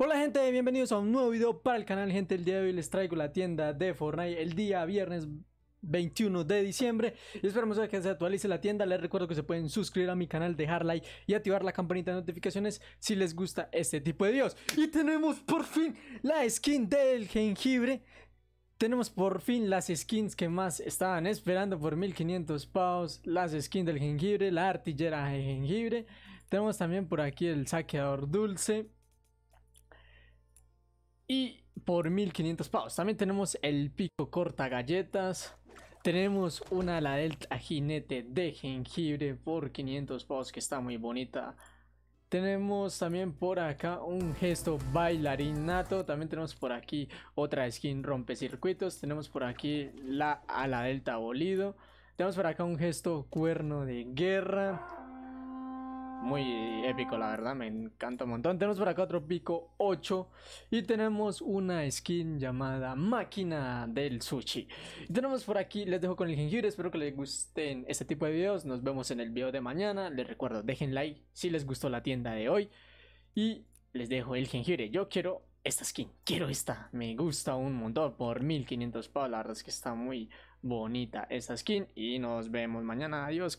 Hola gente, bienvenidos a un nuevo video para el canal gente, el día de hoy les traigo la tienda de Fortnite el día viernes 21 de diciembre y a que se actualice la tienda les recuerdo que se pueden suscribir a mi canal dejar like y activar la campanita de notificaciones si les gusta este tipo de videos y tenemos por fin la skin del jengibre tenemos por fin las skins que más estaban esperando por 1500 pavos las skins del jengibre la artillera de jengibre tenemos también por aquí el saqueador dulce y por 1500 pavos. También tenemos el pico corta galletas. Tenemos una la delta jinete de jengibre por 500 pavos que está muy bonita. Tenemos también por acá un gesto bailarín nato. También tenemos por aquí otra skin rompecircuitos. Tenemos por aquí la ala delta bolido. Tenemos por acá un gesto cuerno de guerra. Muy épico, la verdad, me encanta un montón. Tenemos por acá otro pico 8 y tenemos una skin llamada Máquina del Sushi. Y tenemos por aquí, les dejo con el jengibre, espero que les gusten este tipo de videos. Nos vemos en el video de mañana. Les recuerdo, dejen like si les gustó la tienda de hoy. Y les dejo el jengibre, yo quiero esta skin, quiero esta, me gusta un montón por 1500 es que está muy bonita esta skin y nos vemos mañana, adiós